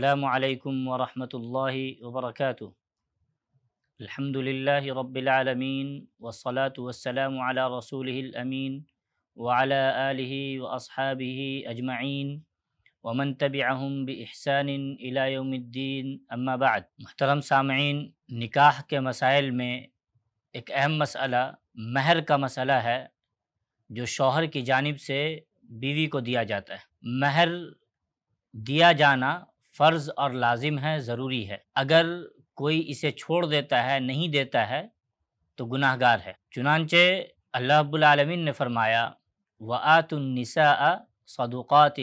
السلام عليكم ورحمة الله وبركاته الحمد لله رب العالمين والصلاة والسلام على رسوله الأمين وعلى آله وأصحابه أجمعين ومن تبعهم بإحسان إلى يوم الدين أما بعد محترم سامعين نكاح کے مسائل میں ایک اہم مسئلہ مہر کا مسئلہ ہے جو شوہر کی جانب سے بیوی کو دیا جاتا ہے مہر دیا جانا फ़र्ज और लाजिम है ज़रूरी है अगर कोई इसे छोड़ देता है नहीं देता है तो गुनाहगार है चुनानचे अल्लाह आलमीन ने फरमाया व आतुलनसा सदुक़ात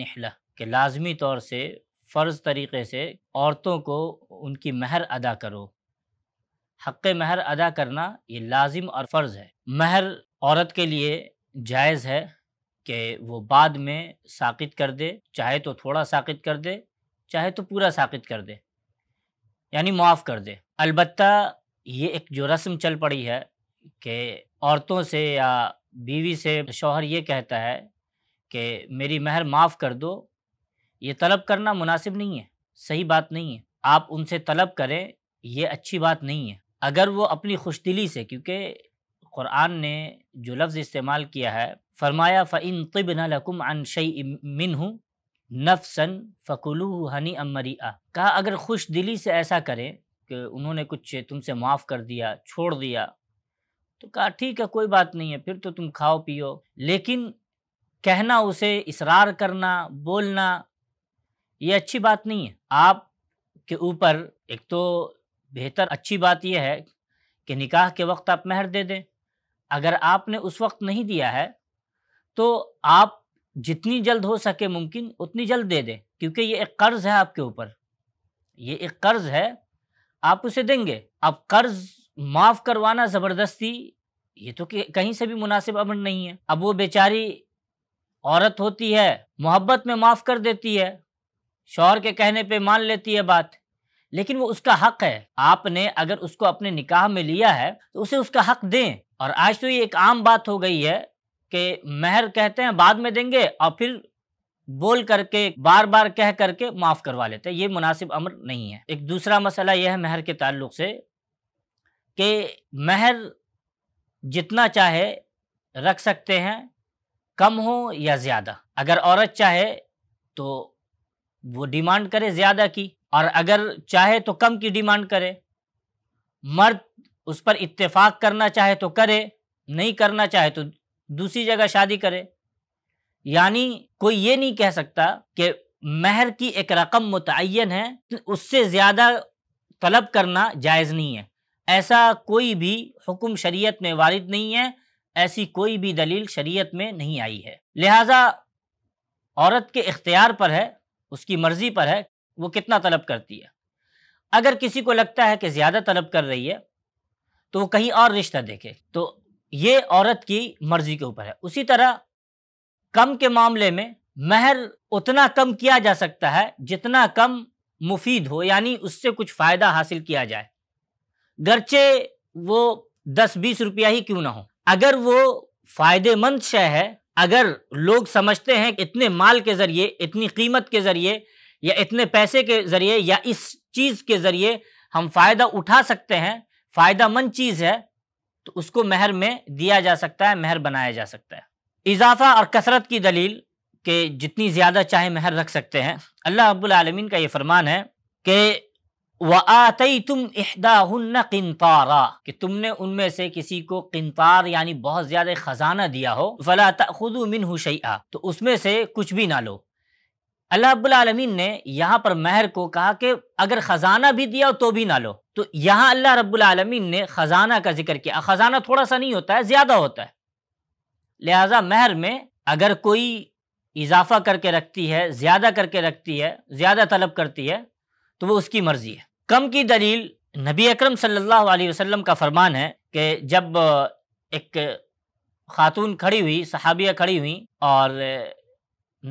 नहला के लाजमी तौर से फ़र्ज़ तरीक़े से औरतों को उनकी महर अदा करो हक़ महर अदा करना ये लाजिम और फ़र्ज़ है महर औरत के लिए जायज़ है कि वो बाद में साकित कर दे चाहे तो थोड़ा साकित कर दे चाहे तो पूरा साकित कर दे यानी माफ़ कर दे अलबत् ये एक जो रस्म चल पड़ी है कि औरतों से या बीवी से शोहर ये कहता है कि मेरी महर माफ़ कर दो ये तलब करना मुनासिब नहीं है सही बात नहीं है आप उनसे तलब करें ये अच्छी बात नहीं है अगर वो अपनी खुश दिली से क्योंकि क़ुरान ने जो लफ्ज़ इस्तेमाल किया है फरमाया फ़िन तिब नकुम अन शई मिन हूँ नफसन फ़कुलू हनी आ कहा अगर खुश दिली से ऐसा करें कि उन्होंने कुछ तुमसे माफ़ कर दिया छोड़ दिया तो कहा ठीक है कोई बात नहीं है फिर तो तुम खाओ पियो लेकिन कहना उसे इसरार करना बोलना ये अच्छी बात नहीं है आप के ऊपर एक तो बेहतर अच्छी बात यह है कि निकाह के वक्त आप महर दे दें अगर आपने उस वक्त नहीं दिया है तो आप जितनी जल्द हो सके मुमकिन उतनी जल्द दे दें क्योंकि ये एक कर्ज़ है आपके ऊपर ये एक कर्ज़ है आप उसे देंगे अब कर्ज़ माफ़ करवाना ज़बरदस्ती ये तो कहीं से भी मुनासिब अमन नहीं है अब वो बेचारी औरत होती है मोहब्बत में माफ़ कर देती है शौहर के कहने पे मान लेती है बात लेकिन वो उसका हक है आपने अगर उसको अपने निकाह में लिया है तो उसे उसका हक दें और आज तो ये एक आम बात हो गई है कि मेहर कहते हैं बाद में देंगे और फिर बोल करके बार बार कह करके माफ़ करवा लेते हैं ये मुनासिब अमर नहीं है एक दूसरा मसला यह है महर के ताल्लुक से कि महर जितना चाहे रख सकते हैं कम हो या ज़्यादा अगर औरत चाहे तो वो डिमांड करे ज़्यादा की और अगर चाहे तो कम की डिमांड करे मर्द उस पर इत्तेफाक करना चाहे तो करे नहीं करना चाहे तो दूसरी जगह शादी करे यानी कोई ये नहीं कह सकता कि महर की एक रकम मुतन है तो उससे ज़्यादा तलब करना जायज़ नहीं है ऐसा कोई भी हुक्म शरीयत में वारिद नहीं है ऐसी कोई भी दलील शरीयत में नहीं आई है लिहाजा औरत के इख्तियार पर है उसकी मर्ज़ी पर है वो कितना तलब करती है अगर किसी को लगता है कि ज़्यादा तलब कर रही है तो वो कहीं और रिश्ता देखे तो ये औरत की मर्जी के ऊपर है उसी तरह कम के मामले में महर उतना कम किया जा सकता है जितना कम मुफीद हो यानी उससे कुछ फ़ायदा हासिल किया जाए गरचे वो दस बीस रुपया ही क्यों ना हो अगर वो फ़ायदेमंद शह है अगर लोग समझते हैं कि इतने माल के ज़रिए इतनी कीमत के ज़रिए या इतने पैसे के ज़रिए या इस चीज़ के ज़रिए हम फ़ायदा उठा सकते हैं फ़ायदा मंद चीज़ है तो उसको महर में दिया जा सकता है महर बनाया जा सकता है इजाफा और कसरत की दलील के जितनी ज़्यादा चाहे महर रख सकते हैं अल्लाह अबालमीन का ये फरमान है कि व आतई तुम इहदा किनतारा कि तुमने उनमें से किसी को किनतार यानी बहुत ज़्यादा ख़जाना दिया हो फला खुद मिन हुशैया तो उसमें से कुछ भी ना लो अल्लाह आलमीन ने यहाँ पर महर को कहा कि अगर ख़जाना भी दिया हो तो भी ना लो तो यहां अल्लाह रब्बुल आलमीन ने खजाना का जिक्र किया खजाना थोड़ा सा नहीं होता है ज्यादा होता है लिहाजा महर में अगर कोई इजाफा करके रखती है ज्यादा करके रखती है ज्यादा तलब करती है तो वो उसकी मर्जी है कम की दलील नबी अकरम सल्लल्लाहु अलैहि वसल्लम का फरमान है कि जब एक खातून खड़ी हुई सहाबिया खड़ी हुई और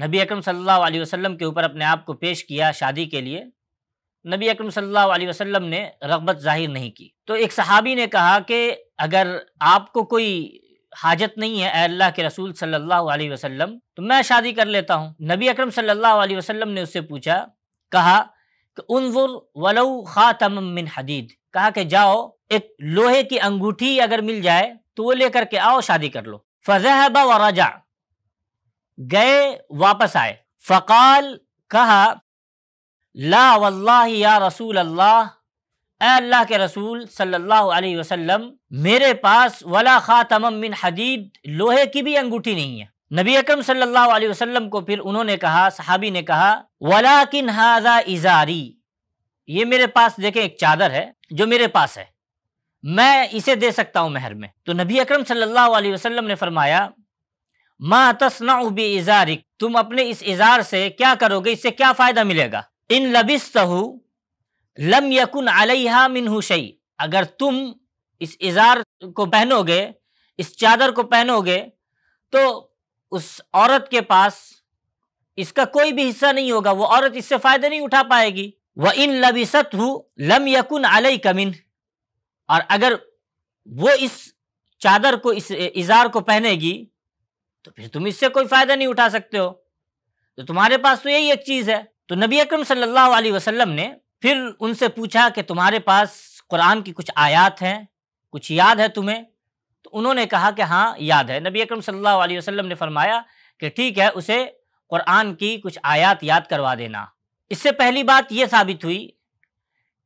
नबी अकरम सल्लल्लाहु अलैहि वसल्लम के ऊपर अपने आप को पेश किया शादी के लिए नबी अकरम सल्लल्लाहु अलैहि वसल्लम ने रगबत जाहिर नहीं की तो एक सहाबी ने कहा कि अगर आपको कोई हाजत नहीं है अल्लाह के रसूल सल्लल्लाहु अलैहि वसल्लम तो मैं शादी कर लेता हूँ नबी अकरम सल्लल्लाहु अलैहि वसल्लम ने उससे पूछा कहा कि उनजुर वलौ खातम मिन हदीद कहा कि जाओ एक लोहे की अंगूठी अगर मिल जाए तो वो लेकर के आओ शादी कर लो फजहबा व रजा गए वापस आए फ़काल कहा ला वल्लाह या रसूल अल्लाह अल्लाह के रसूल सल्लल्लाहु अलैहि वसल्लम मेरे पास वला ख़ातम मिन हदीद लोहे की भी अंगूठी नहीं है नबी अकरम सल्लल्लाहु अलैहि वसल्लम को फिर उन्होंने कहा सहाबी ने कहा वला किन हाजा इजारी ये मेरे पास देखें एक चादर है जो मेरे पास है मैं इसे दे सकता हूँ महर में तो नबी अकरम सल्लल्लाहु अलैहि वसल्लम ने फरमाया माँ तस्ना इजारिक तुम अपने इस इजार से क्या करोगे इससे क्या फ़ायदा मिलेगा इन लबिस लम यकुन अलहा मिन हुशई अगर तुम इस इजार को पहनोगे इस चादर को पहनोगे तो उस औरत के पास इसका कोई भी हिस्सा नहीं होगा वो औरत इससे फायदा नहीं उठा पाएगी वह इन लबिसत हु लम यकुन अलई कमिन और अगर वो इस चादर को इस इजार को पहनेगी तो फिर तुम इससे कोई फायदा नहीं उठा सकते हो तो तुम्हारे पास तो यही एक चीज है तो नबी अकरम सल्लल्लाहु अलैहि वसल्लम ने फिर उनसे पूछा कि तुम्हारे पास कुरान की कुछ आयात हैं कुछ याद है तुम्हें तो उन्होंने कहा कि हाँ याद है नबी अकरम सल्लल्लाहु अलैहि वसल्लम ने फरमाया कि ठीक है उसे कुरान की कुछ आयात याद करवा देना इससे पहली बात यह साबित हुई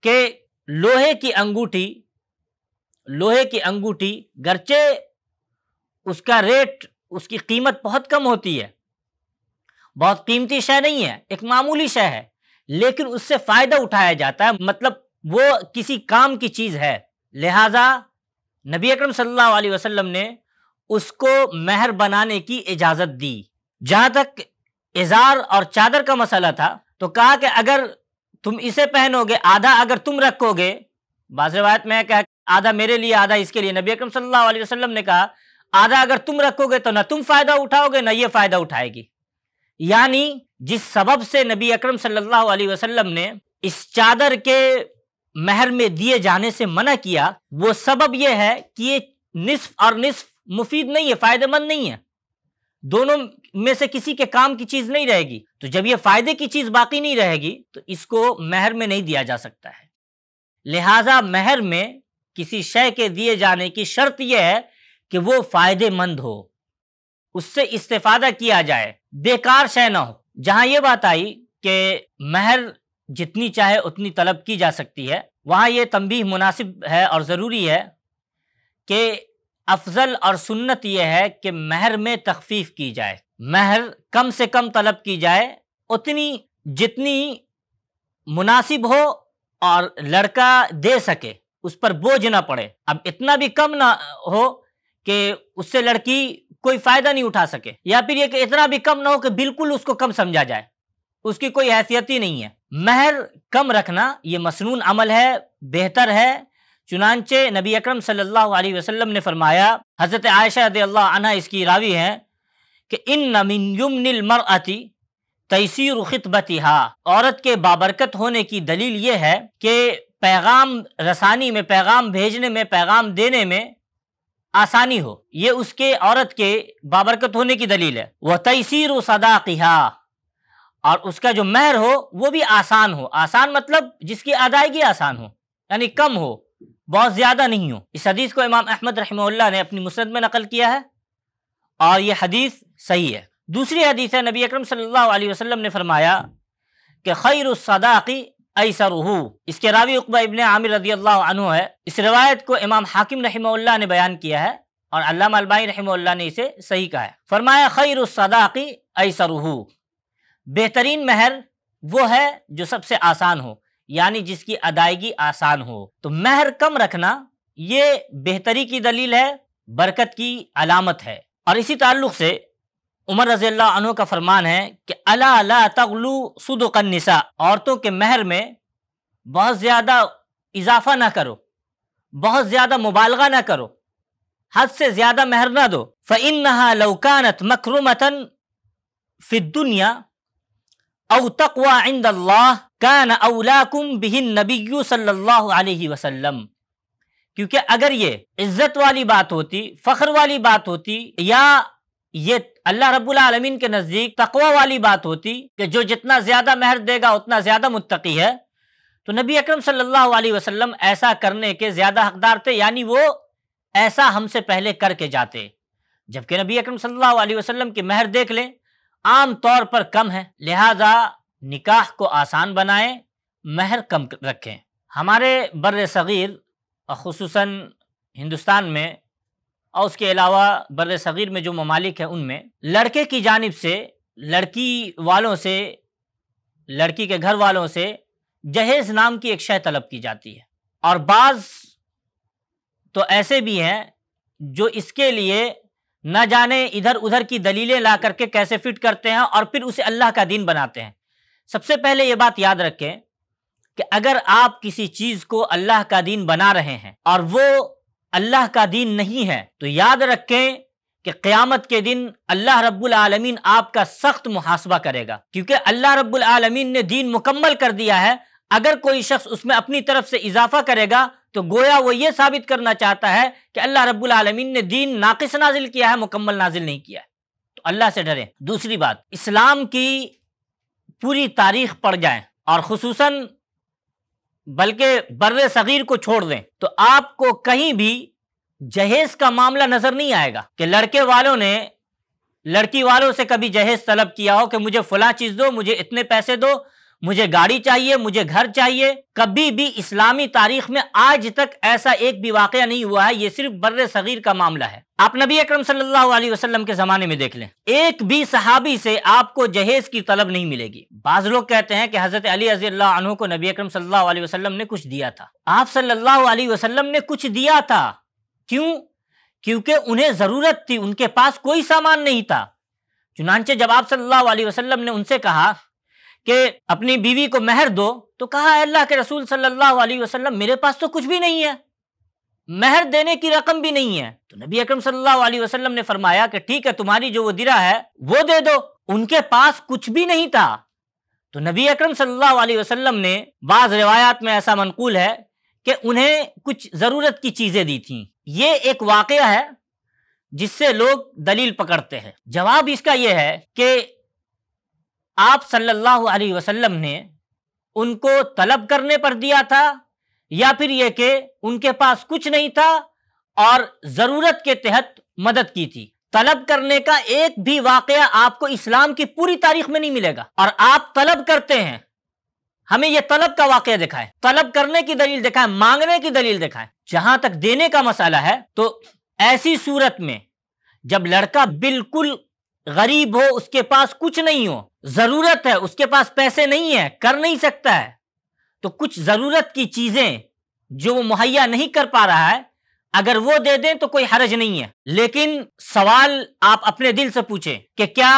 कि लोहे की अंगूठी लोहे की अंगूठी गरचे उसका रेट उसकी कीमत बहुत कम होती है बहुत कीमती शय नहीं है एक मामूली शय है लेकिन उससे फायदा उठाया जाता है मतलब वो किसी काम की चीज है लिहाजा नबी अकरम सल्लल्लाहु अलैहि वसल्लम ने उसको मेहर बनाने की इजाजत दी जहां तक इजार और चादर का मसला था तो कहा कि अगर तुम इसे पहनोगे आधा अगर तुम रखोगे बाज रवायत में कह आधा मेरे लिए आधा इसके लिए नबी अकरम सल्लल्लाहु अलैहि वसल्लम ने कहा आधा अगर तुम रखोगे तो ना तुम फायदा उठाओगे ना ये फायदा उठाएगी यानी जिस सबब से नबी अकरम सल्लल्लाहु अलैहि वसल्लम ने इस चादर के महर में दिए जाने से मना किया वो सबब यह है कि ये निसफ और निसफ मुफीद नहीं है फायदेमंद नहीं है दोनों में से किसी के काम की चीज नहीं रहेगी तो जब ये फायदे की चीज बाकी नहीं रहेगी तो इसको महर में नहीं दिया जा सकता है लिहाजा महर में किसी शय के दिए जाने की शर्त यह है कि वो फायदेमंद हो उससे इस्तेफादा किया जाए बेकार शय ना हो जहां ये बात आई कि महर जितनी चाहे उतनी तलब की जा सकती है वहां ये तंबी मुनासिब है और ज़रूरी है कि अफजल और सुन्नत यह है कि महर में तखफीफ की जाए महर कम से कम तलब की जाए उतनी जितनी मुनासिब हो और लड़का दे सके उस पर बोझ ना पड़े अब इतना भी कम ना हो कि उससे लड़की कोई फायदा नहीं उठा सके या फिर ये इतना भी कम ना हो कि बिल्कुल उसको कम समझा जाए उसकी कोई हैसियत ही नहीं है महर कम रखना ये मसनून अमल है बेहतर है चुनानचे नबी अकरम सल्लल्लाहु अलैहि वसल्लम ने फरमाया हज़रत आयशा इसकी रावी हैं कि इन नमिन यमनिल मरअती तयसीर खितबतिहा औरत के बाबरकत होने की दलील ये है कि पैगाम रसानी में पैगाम भेजने में पैगाम देने में आसानी हो ये उसके औरत के बाबरकत होने की दलील है वह तयसीर सदाकिहा और उसका जो महर हो वो भी आसान हो आसान मतलब जिसकी अदायगी आसान हो यानी कम हो बहुत ज़्यादा नहीं हो इस हदीस को इमाम अहमद रहमल्ला ने अपनी मुसरत में नकल किया है और यह हदीस सही है दूसरी हदीस है नबी अक्रम सल्ला अलैहि ने फरमाया कि खैर सदाकी ऐसरहू इसके रावी उकबा इबन आमिर रदी अल्लाह अनु है इस रवायत को इमाम हाकिम रहीमल्ला ने बयान किया है और अल्लाह अलबाई रहीमल्ला ने इसे सही कहा है फरमाया खैर सदाकी ऐसरहू बेहतरीन महर वो है जो सबसे आसान हो यानी जिसकी अदायगी आसान हो तो महर कम रखना ये बेहतरी की दलील है बरकत की अलामत है और इसी ताल्लुक से उमर रजी अल्लाह का फरमान है कि अला तगलू सुद सुदनिसा औरतों के महर में बहुत ज़्यादा इजाफा ना करो बहुत ज़्यादा मुबालगा ना करो हद से ज़्यादा महर ना दो फ़िन नहा लौकानत मकरूमतन फ़िदुनिया औ तकवा इंद कान अलाकुम बिहिन नबी सल्लल्लाहु क्योंकि अगर ये इज्जत वाली बात होती फ़ख्र वाली बात होती या ये अल्लाह रब्बुल आलमीन के नज़दीक तकवा वाली बात होती कि जो जितना ज़्यादा महर देगा उतना ज़्यादा मुत्तकी है तो नबी अकरम सल्लल्लाहु अलैहि वसल्लम ऐसा करने के ज़्यादा हकदार थे यानी वो ऐसा हमसे पहले करके जाते जबकि नबी अकरम सल्लल्लाहु अलैहि वसल्लम की महर देख लें आम तौर पर कम है लिहाजा निकाह को आसान बनाएं महर कम रखें हमारे बर सग़ीर खसूस हिंदुस्तान में और उसके अलावा बर सग़ीर में जो ममालिक हैं उनमें लड़के की जानब से लड़की वालों से लड़की के घर वालों से जहेज नाम की एक शय तलब की जाती है और बाज़ तो ऐसे भी हैं जो इसके लिए न जाने इधर उधर की दलीलें ला करके कैसे फिट करते हैं और फिर उसे अल्लाह का दीन बनाते हैं सबसे पहले ये बात याद रखें कि अगर आप किसी चीज़ को अल्लाह का दीन बना रहे हैं और वो अल्लाह का दीन नहीं है तो याद रखें कि क़यामत के दिन अल्लाह रब्बुल आलमीन आपका सख्त मुहासबा करेगा क्योंकि अल्लाह रब्बुल आलमीन ने दीन मुकम्मल कर दिया है अगर कोई शख्स उसमें अपनी तरफ से इजाफा करेगा तो गोया वो ये साबित करना चाहता है कि अल्लाह रब्बुल आलमीन ने दीन नाकिस नाजिल किया है मुकम्मल नाजिल नहीं किया है तो अल्लाह से डरें दूसरी बात इस्लाम की पूरी तारीख पड़ जाए और खसूस बल्कि बर सगीर को छोड़ दें तो आपको कहीं भी जहेज का मामला नजर नहीं आएगा कि लड़के वालों ने लड़की वालों से कभी जहेज तलब किया हो कि मुझे फला चीज दो मुझे इतने पैसे दो मुझे गाड़ी चाहिए मुझे घर चाहिए कभी भी इस्लामी तारीख में आज तक ऐसा एक भी वाक़ नहीं हुआ है ये सिर्फ बर सगीर का मामला है आप नबी अक्रम सल्लल्लाहु के ज़माने में देख लें एक भी सहाबी से आपको जहेज की तलब नहीं मिलेगी बाज़ लोग कहते हैं कि हज़रत अली रजील्ला को नबी अक्रम सल्लल्लाहु ने कुछ दिया था आप सल्ला वसलम ने कुछ दिया था क्यों क्योंकि उन्हें ज़रूरत थी उनके पास कोई सामान नहीं था चुनानचे जब आप सल्लाह ने उनसे कहा कि अपनी बीवी को महर दो तो कहा अल्लाह के रसूल सल्लल्लाहु अलैहि वसल्लम मेरे पास तो कुछ भी नहीं है महर देने की रकम भी नहीं है तो नबी अकरम सल्लल्लाहु अलैहि वसल्लम ने फरमाया कि ठीक है तुम्हारी जो वो दिरा है वो दे दो उनके पास कुछ भी नहीं था तो नबी अकरम सल्लल्लाहु अलैहि वसल्लम ने बाज रिवायात में ऐसा मनकूल है कि उन्हें कुछ ज़रूरत की चीज़ें दी थी ये एक वाक़ है जिससे लोग दलील पकड़ते हैं जवाब इसका यह है कि आप सल्लल्लाहु अलैहि वसल्लम ने उनको तलब करने पर दिया था या फिर यह कि उनके पास कुछ नहीं था और ज़रूरत के तहत मदद की थी तलब करने का एक भी वाक़ आपको इस्लाम की पूरी तारीख में नहीं मिलेगा और आप तलब करते हैं हमें यह तलब का वाकया दिखाए तलब करने की दलील दिखाए मांगने की दलील दिखाए जहां तक देने का मसाला है तो ऐसी सूरत में जब लड़का बिल्कुल गरीब हो उसके पास कुछ नहीं हो जरूरत है उसके पास पैसे नहीं है कर नहीं सकता है तो कुछ जरूरत की चीजें जो वो मुहैया नहीं कर पा रहा है अगर वो दे दें तो कोई हर्ज नहीं है लेकिन सवाल आप अपने दिल से पूछें कि क्या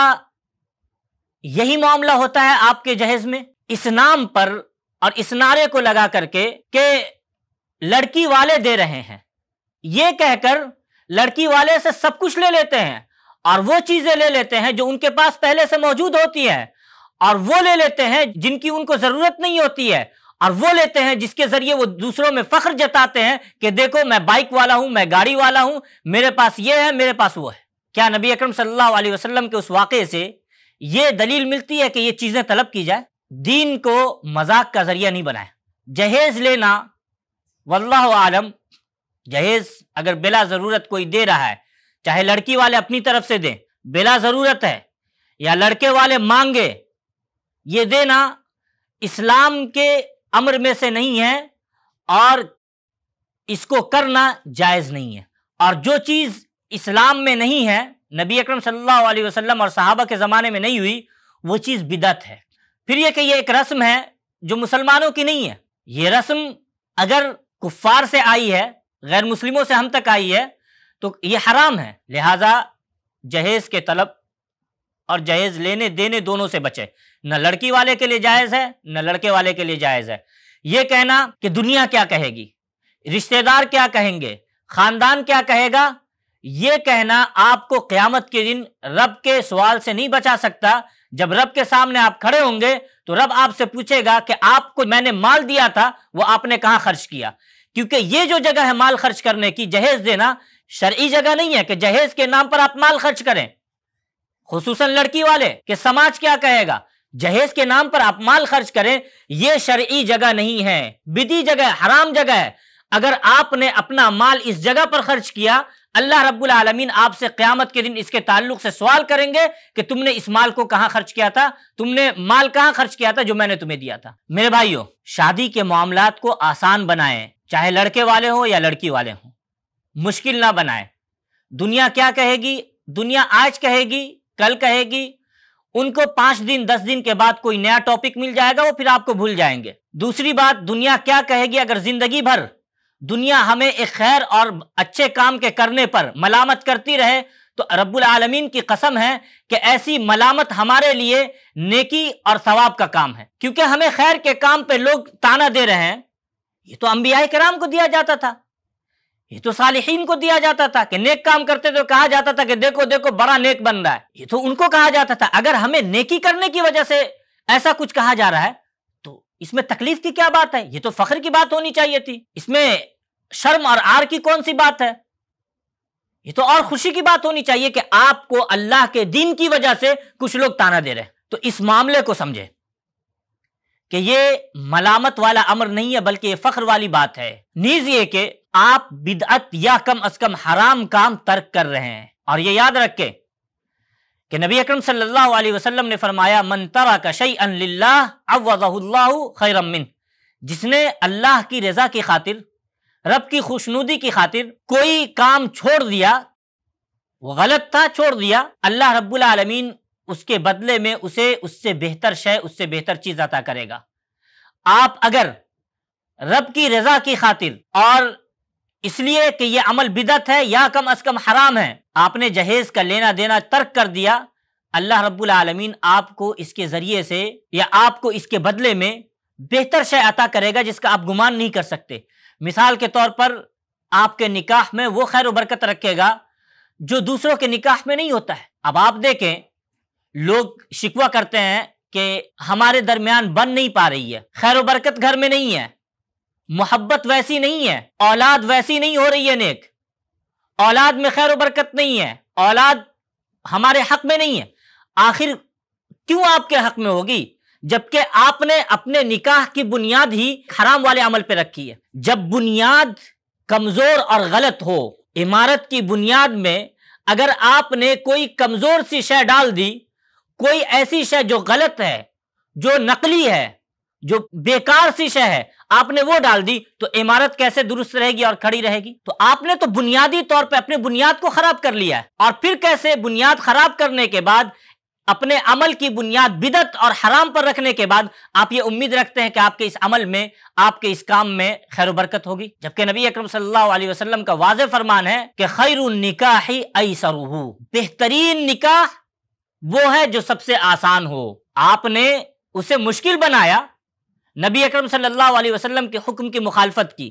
यही मामला होता है आपके जहेज में इस नाम पर और इस नारे को लगा करके के लड़की वाले दे रहे हैं ये कहकर लड़की वाले से सब कुछ ले लेते हैं और वो चीजें ले लेते हैं जो उनके पास पहले से मौजूद होती है और वो ले लेते हैं जिनकी उनको जरूरत नहीं होती है और वो लेते हैं जिसके जरिए वो दूसरों में फख्र जताते हैं कि देखो मैं बाइक वाला हूं मैं गाड़ी वाला हूं मेरे पास ये है मेरे पास वो है क्या नबी अकरम सल्लल्लाहु अलैहि वसल्लम के उस वाक़े से ये दलील मिलती है कि ये चीज़ें तलब की जाए दीन को मजाक का जरिया नहीं बनाए जहेज लेना वल्लाह आलम जहेज अगर बिला ज़रूरत कोई दे रहा है चाहे लड़की वाले अपनी तरफ से दें बिला ज़रूरत है या लड़के वाले मांगे ये देना इस्लाम के अमर में से नहीं है और इसको करना जायज़ नहीं है और जो चीज़ इस्लाम में नहीं है नबी अकरम सल्लल्लाहु अलैहि वसल्लम और साहबा के ज़माने में नहीं हुई वो चीज़ बिदत है फिर यह कि एक रस्म है जो मुसलमानों की नहीं है ये रस्म अगर कुफ़ार से आई है गैर मुस्लिमों से हम तक आई है तो ये हराम है लिहाजा जहेज के तलब और जहेज लेने देने दोनों से बचे न लड़की वाले के लिए जायज़ है न लड़के वाले के लिए जायज़ है ये कहना कि दुनिया क्या कहेगी रिश्तेदार क्या कहेंगे खानदान क्या कहेगा ये कहना आपको क्यामत के दिन रब के सवाल से नहीं बचा सकता जब रब के सामने आप खड़े होंगे तो रब आपसे पूछेगा कि आपको मैंने माल दिया था वो आपने कहा खर्च किया क्योंकि ये जो जगह है माल खर्च करने की जहेज देना शर्ई जगह नहीं है कि जहेज के नाम पर आप माल खर्च करें खसूस लड़की वाले कि समाज क्या कहेगा जहेज के नाम पर आप माल खर्च करें यह शर्ई जगह नहीं है विधि जगह हराम जगह है अगर आपने अपना माल इस जगह पर खर्च किया अल्लाह रब्बुल आलमीन आपसे क्यामत के दिन इसके ताल्लुक से सवाल करेंगे कि तुमने इस माल को कहां खर्च किया था तुमने माल कहां खर्च किया था जो मैंने तुम्हें दिया था मेरे भाइयों शादी के मामला को आसान बनाएं चाहे लड़के वाले हो या लड़की वाले हों मुश्किल ना बनाए दुनिया क्या कहेगी दुनिया आज कहेगी कल कहेगी उनको पांच दिन दस दिन के बाद कोई नया टॉपिक मिल जाएगा वो फिर आपको भूल जाएंगे दूसरी बात दुनिया क्या कहेगी अगर जिंदगी भर दुनिया हमें एक खैर और अच्छे काम के करने पर मलामत करती रहे तो रब्बुल आलमीन की कसम है कि ऐसी मलामत हमारे लिए नेकी और सवाब का काम है क्योंकि हमें खैर के काम पे लोग ताना दे रहे हैं ये तो अंबिया कराम को दिया जाता था ये तो सालिहीन को दिया जाता था कि नेक काम करते तो कहा जाता था कि देखो देखो बड़ा नेक बन रहा है ये तो उनको कहा जाता था अगर हमें नेकी करने की वजह से ऐसा कुछ कहा जा रहा है तो इसमें तकलीफ की क्या बात है ये तो फख्र की बात होनी चाहिए थी इसमें शर्म और आर की कौन सी बात है ये तो और खुशी की बात होनी चाहिए कि आपको अल्लाह के दीन की वजह से कुछ लोग ताना दे रहे हैं तो इस मामले को समझे कि ये मलामत वाला अमर नहीं है बल्कि ये फख्र वाली बात है नीज ये कि आप बिदअत या कम अज कम हराम काम तर्क कर रहे हैं और ये याद रखे कि नबी अकरम सल्लल्लाहु अलैहि वसल्लम ने फरमाया मन तरा का शई खैरमिन जिसने अल्लाह की रजा की खातिर रब की खुशनुदी की खातिर कोई काम छोड़ दिया वो गलत था छोड़ दिया अल्लाह रब्बुल आलमीन उसके बदले में उसे उससे बेहतर शय उससे बेहतर चीज अता करेगा आप अगर रब की रजा की खातिर और इसलिए कि यह अमल बिदत है या कम अज कम हराम है आपने जहेज का लेना देना तर्क कर दिया अल्लाह रब्बुल आलमीन आपको इसके जरिए से या आपको इसके बदले में बेहतर शय अता करेगा जिसका आप गुमान नहीं कर सकते मिसाल के तौर पर आपके निकाह में वो खैर बरकत रखेगा जो दूसरों के निकाह में नहीं होता है अब आप देखें लोग शिकवा करते हैं कि हमारे दरमियान बन नहीं पा रही है खैर बरकत घर में नहीं है मोहब्बत वैसी नहीं है औलाद वैसी नहीं हो रही है नेक औलाद में खैर बरकत नहीं है औलाद हमारे हक में नहीं है आखिर क्यों आपके हक में होगी जबकि आपने अपने निकाह की बुनियाद ही हराम वाले अमल पे रखी है जब बुनियाद कमजोर और गलत हो इमारत की बुनियाद में अगर आपने कोई कमजोर सी शय डाल दी कोई ऐसी शय जो गलत है जो नकली है जो बेकार सी शय है आपने वो डाल दी तो इमारत कैसे दुरुस्त रहेगी और खड़ी रहेगी तो आपने तो बुनियादी तौर पे अपने बुनियाद को खराब कर लिया है और फिर कैसे बुनियाद खराब करने के बाद अपने अमल की बुनियाद बिदत और हराम पर रखने के बाद आप ये उम्मीद रखते हैं कि आपके इस अमल में आपके इस काम में खैर बरकत होगी जबकि नबी अक्रम सलाम का वाज फरमान है कि खैर निकाह ही बेहतरीन निकाह वो है जो सबसे आसान हो आपने उसे मुश्किल बनाया नबी अकरम सल्लल्लाहु अलैहि वसल्लम के हुक्म की मुखालफत की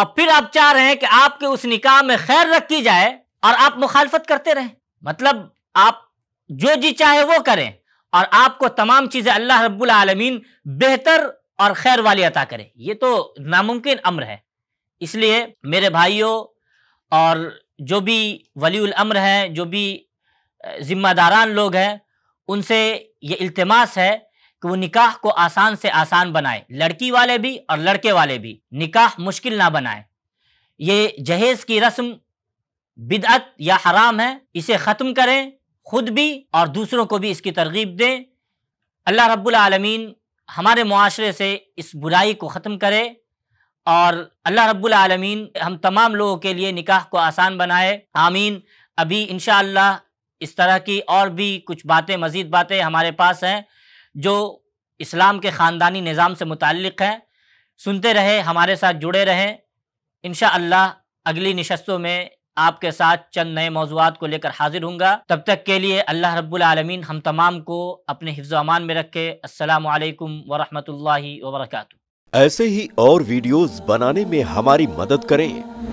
और फिर आप चाह रहे हैं कि आपके उस निकाह में खैर रखी जाए और आप मुखालफत करते रहें मतलब आप जो जी चाहे वो करें और आपको तमाम चीज़ें अल्लाह रब्बुल आलमीन बेहतर और खैर वाली अता करें ये तो नामुमकिन अम्र है इसलिए मेरे भाइयों और जो भी वली अम्र हैं जो भी ज़िम्मेदारान लोग हैं उनसे ये अल्तमास है कि वो निकाह को आसान से आसान बनाए लड़की वाले भी और लड़के वाले भी निकाह मुश्किल ना बनाए ये जहेज़ की रस्म बिदअत या हराम है इसे ख़त्म करें खुद भी और दूसरों को भी इसकी तरगीब दें अल्लाह रब्बुल आलमीन हमारे माशरे से इस बुराई को ख़त्म करे और अल्लाह रब्बुल आलमीन हम तमाम लोगों के लिए निकाह को आसान बनाए आमीन अभी इन इस तरह की और भी कुछ बातें मज़ीद बातें हमारे पास हैं जो इस्लाम के ख़ानदानी निज़ाम से मुतक़ हैं सुनते रहे हमारे साथ जुड़े रहें इन अगली नशस्तों में आपके साथ चंद नए मौजूद को लेकर हाजिर होंगे तब तक के लिए अल्लाह रब्बुलमीन हम तमाम को अपने हिफ्ज़ अमान में रखे असलकम वरहमल वर्का ऐसे ही और वीडियोज़ बनाने में हमारी मदद करें